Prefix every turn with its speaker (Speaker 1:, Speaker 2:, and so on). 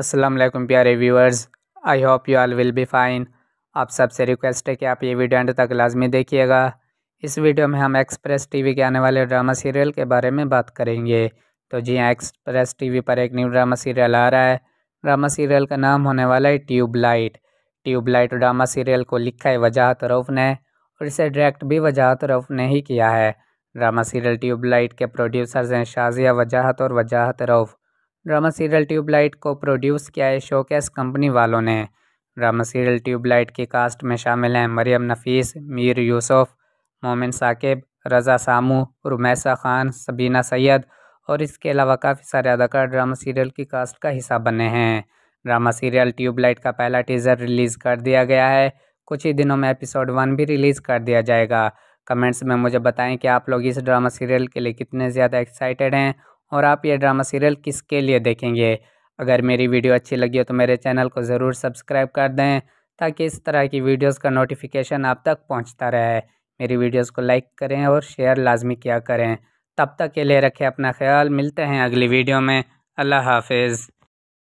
Speaker 1: अस्सलाम वालेकुम प्यारे viewers I hope you all will be fine आप सबसे रिक्वेस्ट है कि आप ये वीडियो एंड तक लाजमी देखिएगा इस वीडियो में हम एक्सप्रेस टीवी के आने वाले ड्रामा सीरियल के बारे में बात करेंगे तो जी हाँ एक्सप्रेस टीवी पर एक न्यू ड्रामा सीरियल आ रहा है ड्रामा सीरियल का नाम होने वाला है ट्यूबलाइट ट्यूबलाइट ड्रामा सीरियल को लिखा है वजाहत रऊफ़ ने और इसे डायरेक्ट भी वजाहत रऊफ़ ने ही किया है ड्रामा सीरियल ट्यूबलाइट के प्रोड्यूसर्स हैं शाजिया वजाहत और Wajahat Rauf drama serial tubelight को प्रोड्यूस किया है शोकेस कंपनी वालों ने ड्रामा सीरियल ट्यूबलाइट की कास्ट में शामिल हैं मरियम नफीस मीर यूसुफ मोमिन साकिब रज़ा सामू रुमैसा खान सबीना सैयद और इसके अलावा काफ़ी सारे अदाकार ड्रामा सीरियल की कास्ट का हिस्सा बने हैं ड्रामा सीरियल ट्यूबलाइट का पहला टीज़र रिलीज़ कर दिया गया है कुछ ही दिनों में एपिसोड वन भी रिलीज़ कर दिया जाएगा कमेंट्स में मुझे बताएं कि आप लोग इस ड्रामा सीरियल के लिए कितने ज़्यादा एक्साइटेड हैं और आप ये ड्रामा सीरियल किसके लिए देखेंगे अगर मेरी वीडियो अच्छी लगी हो तो मेरे चैनल को ज़रूर सब्सक्राइब कर दें ताकि इस तरह की वीडियोस का नोटिफिकेशन आप तक पहुंचता रहे मेरी वीडियोस को लाइक करें और शेयर लाजमी किया करें तब तक के लिए रखें अपना ख्याल मिलते हैं अगली वीडियो में अल्लाह हाफिज़